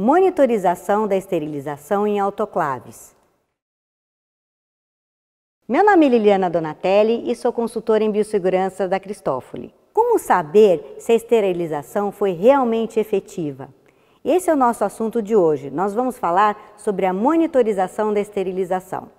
monitorização da esterilização em autoclaves. Meu nome é Liliana Donatelli e sou consultora em biossegurança da Cristófoli. Como saber se a esterilização foi realmente efetiva? Esse é o nosso assunto de hoje. Nós vamos falar sobre a monitorização da esterilização.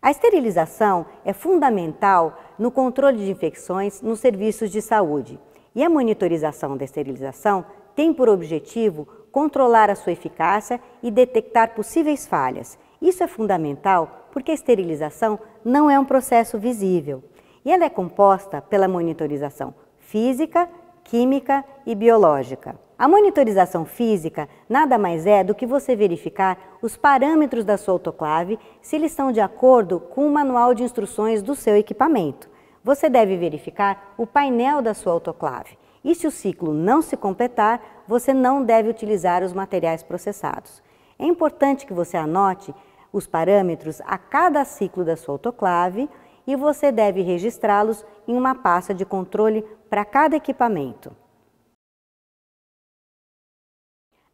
A esterilização é fundamental no controle de infecções nos serviços de saúde. E a monitorização da esterilização tem por objetivo controlar a sua eficácia e detectar possíveis falhas. Isso é fundamental porque a esterilização não é um processo visível e ela é composta pela monitorização física, química e biológica. A monitorização física nada mais é do que você verificar os parâmetros da sua autoclave se eles estão de acordo com o manual de instruções do seu equipamento. Você deve verificar o painel da sua autoclave e se o ciclo não se completar, você não deve utilizar os materiais processados. É importante que você anote os parâmetros a cada ciclo da sua autoclave e você deve registrá-los em uma pasta de controle para cada equipamento.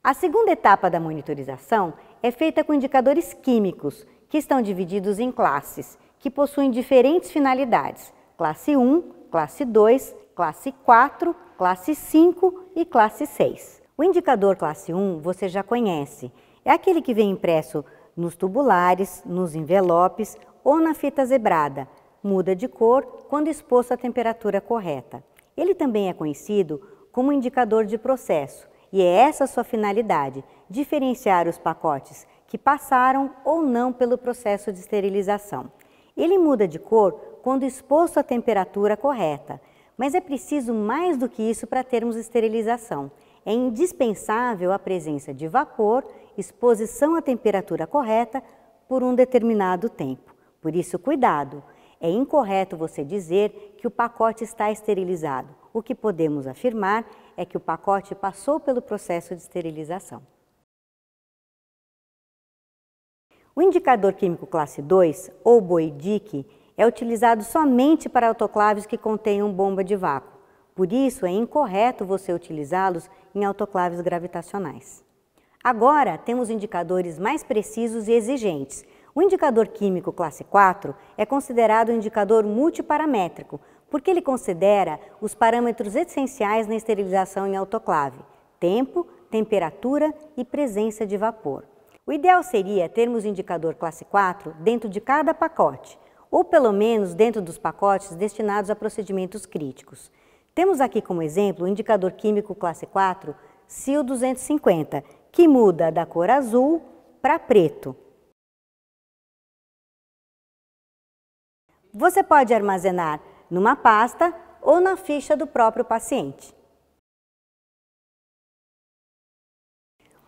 A segunda etapa da monitorização é feita com indicadores químicos, que estão divididos em classes, que possuem diferentes finalidades: classe 1, classe 2, classe 4, classe 5 e classe 6. O indicador classe 1 você já conhece, é aquele que vem impresso nos tubulares, nos envelopes ou na fita zebrada, muda de cor quando exposto à temperatura correta. Ele também é conhecido como indicador de processo e é essa sua finalidade, diferenciar os pacotes que passaram ou não pelo processo de esterilização. Ele muda de cor quando exposto à temperatura correta mas é preciso mais do que isso para termos esterilização. É indispensável a presença de vapor, exposição à temperatura correta por um determinado tempo. Por isso, cuidado! É incorreto você dizer que o pacote está esterilizado. O que podemos afirmar é que o pacote passou pelo processo de esterilização. O indicador químico classe 2, ou BOIDIC, é utilizado somente para autoclaves que contenham bomba de vácuo. Por isso, é incorreto você utilizá-los em autoclaves gravitacionais. Agora, temos indicadores mais precisos e exigentes. O indicador químico classe 4 é considerado um indicador multiparamétrico, porque ele considera os parâmetros essenciais na esterilização em autoclave: tempo, temperatura e presença de vapor. O ideal seria termos indicador classe 4 dentro de cada pacote, ou pelo menos dentro dos pacotes destinados a procedimentos críticos. Temos aqui como exemplo o indicador químico classe 4, CIL 250, que muda da cor azul para preto. Você pode armazenar numa pasta ou na ficha do próprio paciente.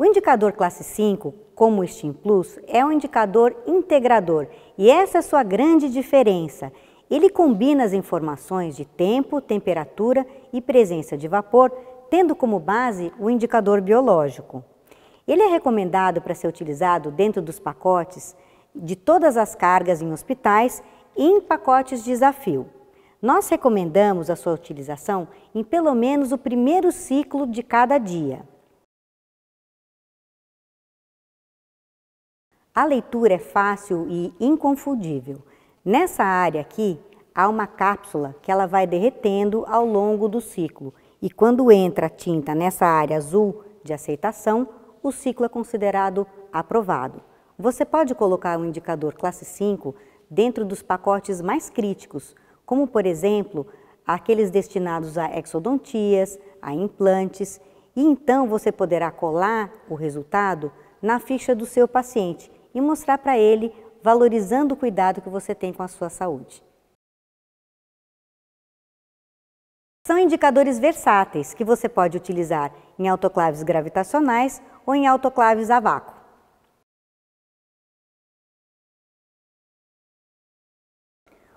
O indicador classe 5, como o Steam Plus, é um indicador integrador e essa é a sua grande diferença. Ele combina as informações de tempo, temperatura e presença de vapor, tendo como base o indicador biológico. Ele é recomendado para ser utilizado dentro dos pacotes de todas as cargas em hospitais e em pacotes de desafio. Nós recomendamos a sua utilização em pelo menos o primeiro ciclo de cada dia. A leitura é fácil e inconfundível. Nessa área aqui, há uma cápsula que ela vai derretendo ao longo do ciclo. E quando entra a tinta nessa área azul de aceitação, o ciclo é considerado aprovado. Você pode colocar o um indicador classe 5 dentro dos pacotes mais críticos, como por exemplo, aqueles destinados a exodontias, a implantes, e então você poderá colar o resultado na ficha do seu paciente e mostrar para ele, valorizando o cuidado que você tem com a sua saúde. São indicadores versáteis que você pode utilizar em autoclaves gravitacionais ou em autoclaves a vácuo.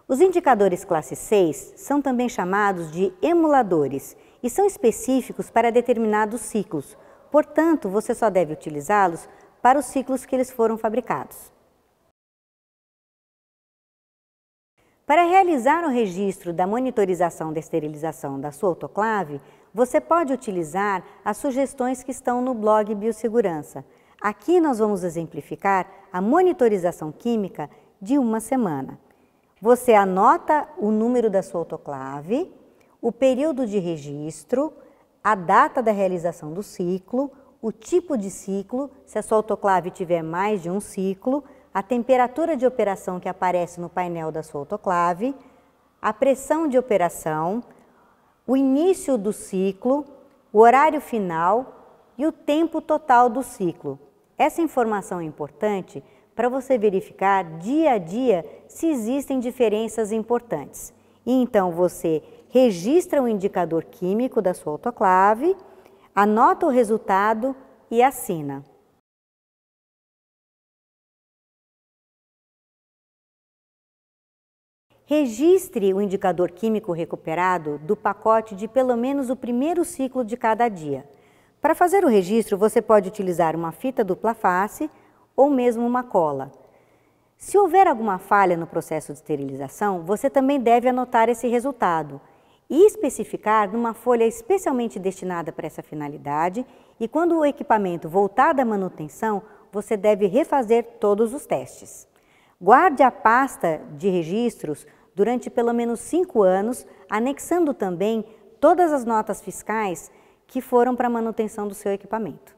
Os indicadores classe 6 são também chamados de emuladores e são específicos para determinados ciclos, portanto, você só deve utilizá-los para os ciclos que eles foram fabricados. Para realizar o registro da monitorização da esterilização da sua autoclave, você pode utilizar as sugestões que estão no blog Biossegurança. Aqui nós vamos exemplificar a monitorização química de uma semana. Você anota o número da sua autoclave, o período de registro, a data da realização do ciclo, o tipo de ciclo, se a sua autoclave tiver mais de um ciclo, a temperatura de operação que aparece no painel da sua autoclave, a pressão de operação, o início do ciclo, o horário final e o tempo total do ciclo. Essa informação é importante para você verificar dia a dia se existem diferenças importantes. E então você registra o um indicador químico da sua autoclave Anota o resultado e assina. Registre o indicador químico recuperado do pacote de pelo menos o primeiro ciclo de cada dia. Para fazer o registro, você pode utilizar uma fita dupla face ou mesmo uma cola. Se houver alguma falha no processo de esterilização, você também deve anotar esse resultado e especificar numa folha especialmente destinada para essa finalidade e quando o equipamento voltar da manutenção, você deve refazer todos os testes. Guarde a pasta de registros durante pelo menos cinco anos, anexando também todas as notas fiscais que foram para a manutenção do seu equipamento.